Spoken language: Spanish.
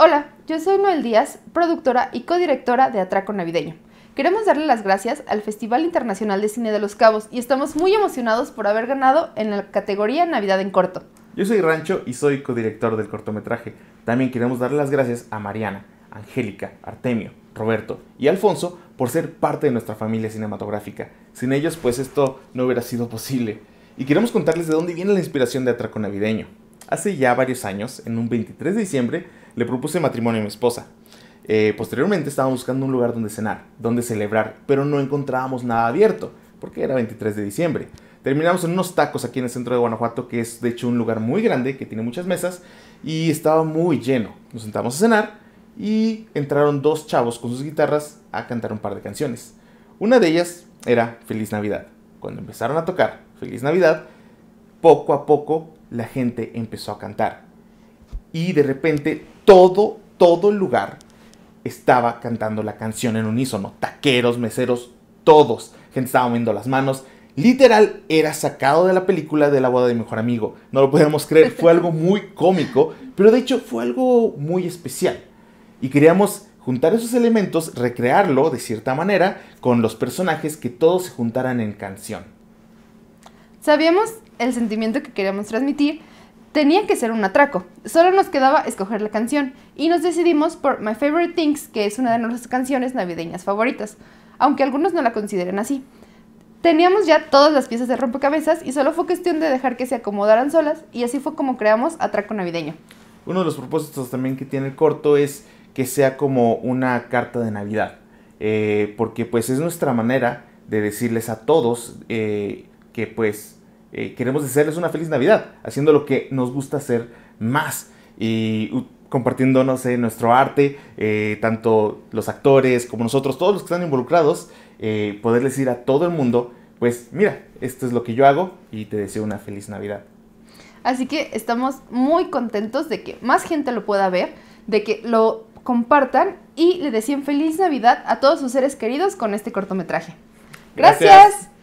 Hola, yo soy Noel Díaz, productora y codirectora de Atraco Navideño. Queremos darle las gracias al Festival Internacional de Cine de los Cabos y estamos muy emocionados por haber ganado en la categoría Navidad en Corto. Yo soy Rancho y soy codirector del cortometraje. También queremos darle las gracias a Mariana, Angélica, Artemio, Roberto y Alfonso por ser parte de nuestra familia cinematográfica. Sin ellos pues esto no hubiera sido posible. Y queremos contarles de dónde viene la inspiración de Atraco Navideño. Hace ya varios años, en un 23 de diciembre, le propuse matrimonio a mi esposa. Eh, posteriormente estábamos buscando un lugar donde cenar, donde celebrar, pero no encontrábamos nada abierto, porque era 23 de diciembre. Terminamos en unos tacos aquí en el centro de Guanajuato, que es de hecho un lugar muy grande, que tiene muchas mesas, y estaba muy lleno. Nos sentamos a cenar y entraron dos chavos con sus guitarras a cantar un par de canciones. Una de ellas era Feliz Navidad. Cuando empezaron a tocar Feliz Navidad, poco a poco la gente empezó a cantar y de repente todo, todo el lugar estaba cantando la canción en unísono. Taqueros, meseros, todos. Gente estaba moviendo las manos. Literal, era sacado de la película de la boda de mejor amigo. No lo podíamos creer, fue algo muy cómico, pero de hecho fue algo muy especial. Y queríamos juntar esos elementos, recrearlo de cierta manera con los personajes que todos se juntaran en canción. Sabíamos el sentimiento que queríamos transmitir, Tenía que ser un atraco. Solo nos quedaba escoger la canción y nos decidimos por My Favorite Things, que es una de nuestras canciones navideñas favoritas, aunque algunos no la consideren así. Teníamos ya todas las piezas de rompecabezas y solo fue cuestión de dejar que se acomodaran solas y así fue como creamos Atraco Navideño. Uno de los propósitos también que tiene el corto es que sea como una carta de Navidad, eh, porque pues es nuestra manera de decirles a todos eh, que pues eh, queremos desearles una feliz Navidad, haciendo lo que nos gusta hacer más y uh, compartiéndonos eh, nuestro arte, eh, tanto los actores como nosotros, todos los que están involucrados, poderles decir a todo el mundo, pues mira, esto es lo que yo hago y te deseo una feliz Navidad. Así que estamos muy contentos de que más gente lo pueda ver, de que lo compartan y le decían feliz Navidad a todos sus seres queridos con este cortometraje. Gracias.